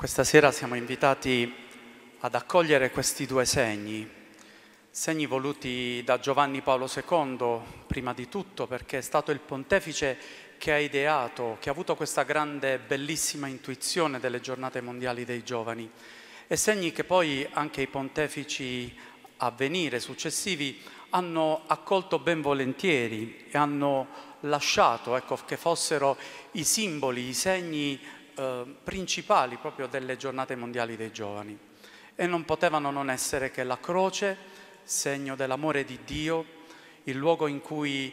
Questa sera siamo invitati ad accogliere questi due segni, segni voluti da Giovanni Paolo II, prima di tutto perché è stato il pontefice che ha ideato, che ha avuto questa grande, bellissima intuizione delle giornate mondiali dei giovani e segni che poi anche i pontefici a venire, successivi, hanno accolto ben volentieri e hanno lasciato ecco, che fossero i simboli, i segni Ehm, principali proprio delle giornate mondiali dei giovani e non potevano non essere che la croce, segno dell'amore di Dio, il luogo in cui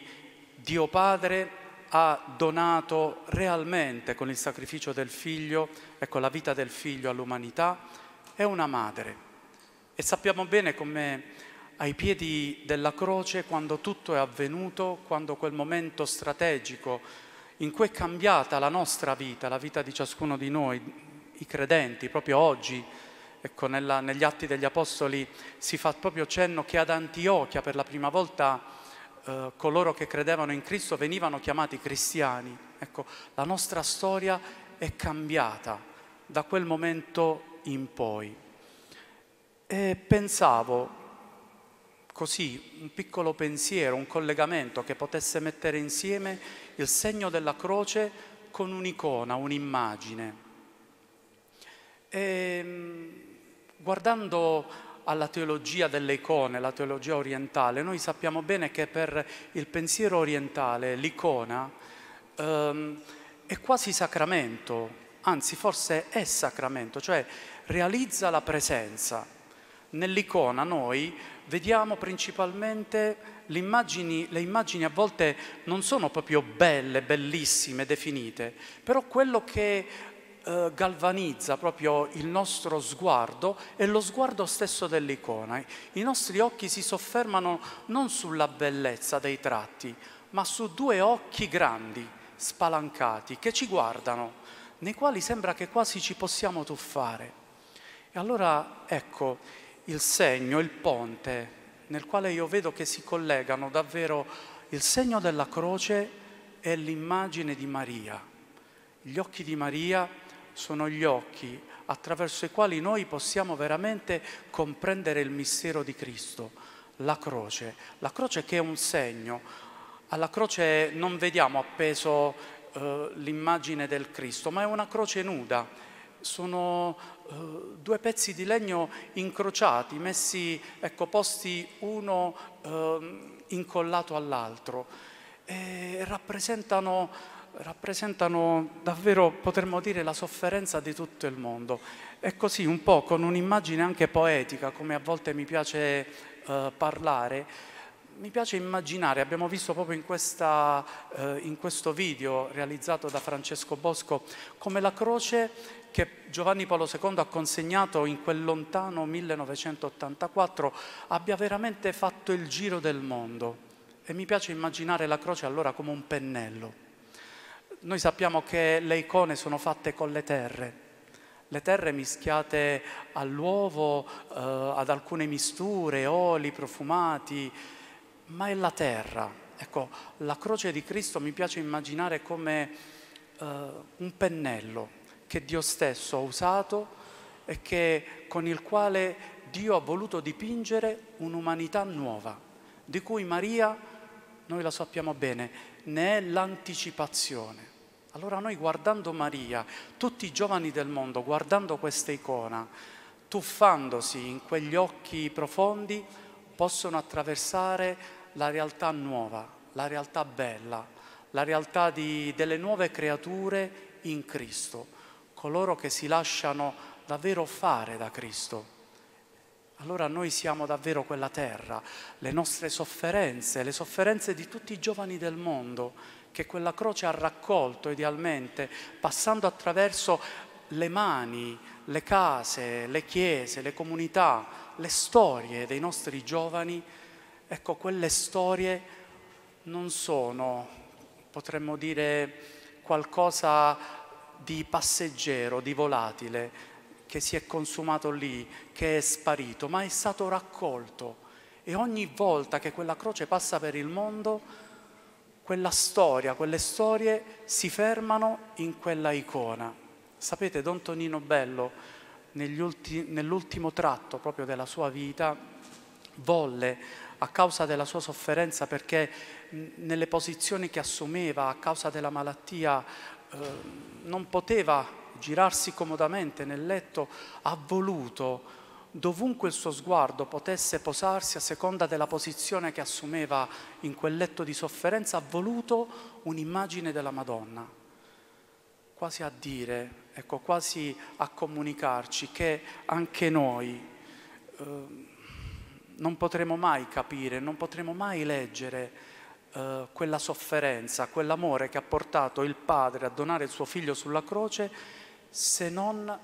Dio Padre ha donato realmente con il sacrificio del figlio e con la vita del figlio all'umanità, è una madre. E sappiamo bene come ai piedi della croce, quando tutto è avvenuto, quando quel momento strategico in cui è cambiata la nostra vita, la vita di ciascuno di noi, i credenti, proprio oggi, ecco, nella, negli Atti degli Apostoli si fa proprio cenno che ad Antiochia per la prima volta eh, coloro che credevano in Cristo venivano chiamati cristiani. Ecco, la nostra storia è cambiata da quel momento in poi. E pensavo, così un piccolo pensiero, un collegamento che potesse mettere insieme il segno della croce con un'icona, un'immagine. E, ehm, guardando alla teologia delle icone, la teologia orientale, noi sappiamo bene che per il pensiero orientale l'icona ehm, è quasi sacramento, anzi forse è sacramento, cioè realizza la presenza. Nell'icona noi vediamo principalmente immagini, le immagini a volte non sono proprio belle, bellissime, definite, però quello che eh, galvanizza proprio il nostro sguardo è lo sguardo stesso dell'icona. I nostri occhi si soffermano non sulla bellezza dei tratti, ma su due occhi grandi, spalancati, che ci guardano, nei quali sembra che quasi ci possiamo tuffare. E allora, ecco, il segno, il ponte, nel quale io vedo che si collegano davvero il segno della croce e l'immagine di Maria. Gli occhi di Maria sono gli occhi attraverso i quali noi possiamo veramente comprendere il mistero di Cristo, la croce, la croce che è un segno. Alla croce non vediamo appeso eh, l'immagine del Cristo, ma è una croce nuda, sono eh, due pezzi di legno incrociati, messi, ecco, posti uno eh, incollato all'altro e rappresentano, rappresentano davvero, potremmo dire, la sofferenza di tutto il mondo. E così un po' con un'immagine anche poetica, come a volte mi piace eh, parlare, mi piace immaginare, abbiamo visto proprio in, questa, eh, in, questo video realizzato da Francesco Bosco, come la croce che Giovanni Paolo II ha consegnato in quel lontano 1984 abbia veramente fatto il giro del mondo. E mi piace immaginare la croce allora come un pennello. Noi sappiamo che le icone sono fatte con le terre, le terre mischiate all'uovo, eh, ad alcune misture, oli profumati, ma è la terra. Ecco, la croce di Cristo mi piace immaginare come eh, un pennello che Dio stesso ha usato e che, con il quale Dio ha voluto dipingere un'umanità nuova, di cui Maria, noi la sappiamo bene, ne è l'anticipazione. Allora noi guardando Maria, tutti i giovani del mondo, guardando questa icona, tuffandosi in quegli occhi profondi, possono attraversare la realtà nuova, la realtà bella, la realtà di, delle nuove creature in Cristo coloro che si lasciano davvero fare da Cristo. Allora noi siamo davvero quella terra, le nostre sofferenze, le sofferenze di tutti i giovani del mondo che quella croce ha raccolto idealmente, passando attraverso le mani, le case, le chiese, le comunità, le storie dei nostri giovani, ecco, quelle storie non sono, potremmo dire, qualcosa di passeggero, di volatile che si è consumato lì, che è sparito, ma è stato raccolto. E ogni volta che quella croce passa per il mondo, quella storia, quelle storie si fermano in quella icona. Sapete, Don Tonino Bello, nell'ultimo tratto proprio della sua vita, volle, a causa della sua sofferenza, perché nelle posizioni che assumeva, a causa della malattia, Ehm, non poteva girarsi comodamente nel letto, ha voluto, dovunque il suo sguardo potesse posarsi a seconda della posizione che assumeva in quel letto di sofferenza, ha voluto un'immagine della Madonna, quasi a dire, ecco, quasi a comunicarci che anche noi eh, non potremo mai capire, non potremo mai leggere eh, quella sofferenza, quell'amore che ha portato il padre a donare il suo figlio sulla croce se non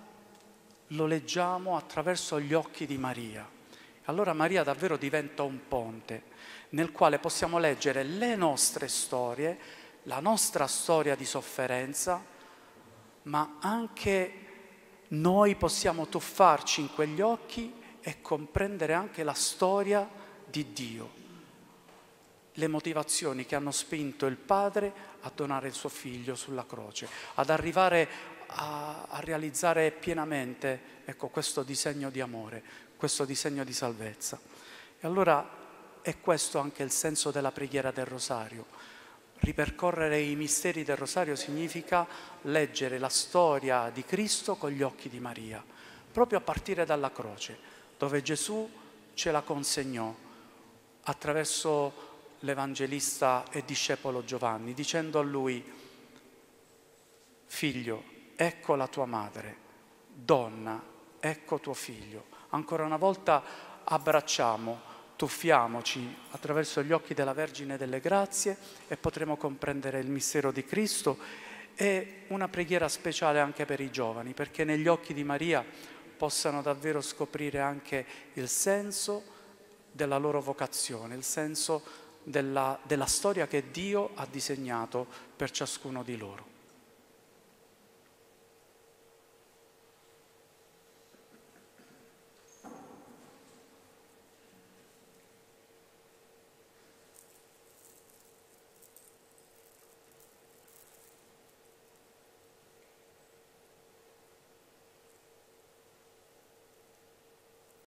lo leggiamo attraverso gli occhi di Maria. Allora Maria davvero diventa un ponte nel quale possiamo leggere le nostre storie, la nostra storia di sofferenza, ma anche noi possiamo tuffarci in quegli occhi e comprendere anche la storia di Dio le motivazioni che hanno spinto il padre a donare il suo figlio sulla croce, ad arrivare a, a realizzare pienamente ecco, questo disegno di amore, questo disegno di salvezza. E allora è questo anche il senso della preghiera del rosario. Ripercorrere i misteri del rosario significa leggere la storia di Cristo con gli occhi di Maria, proprio a partire dalla croce, dove Gesù ce la consegnò attraverso l'Evangelista e discepolo Giovanni, dicendo a lui, figlio, ecco la tua madre, donna, ecco tuo figlio. Ancora una volta abbracciamo, tuffiamoci attraverso gli occhi della Vergine delle Grazie e potremo comprendere il mistero di Cristo e una preghiera speciale anche per i giovani, perché negli occhi di Maria possano davvero scoprire anche il senso della loro vocazione, il senso della, della storia che Dio ha disegnato per ciascuno di loro.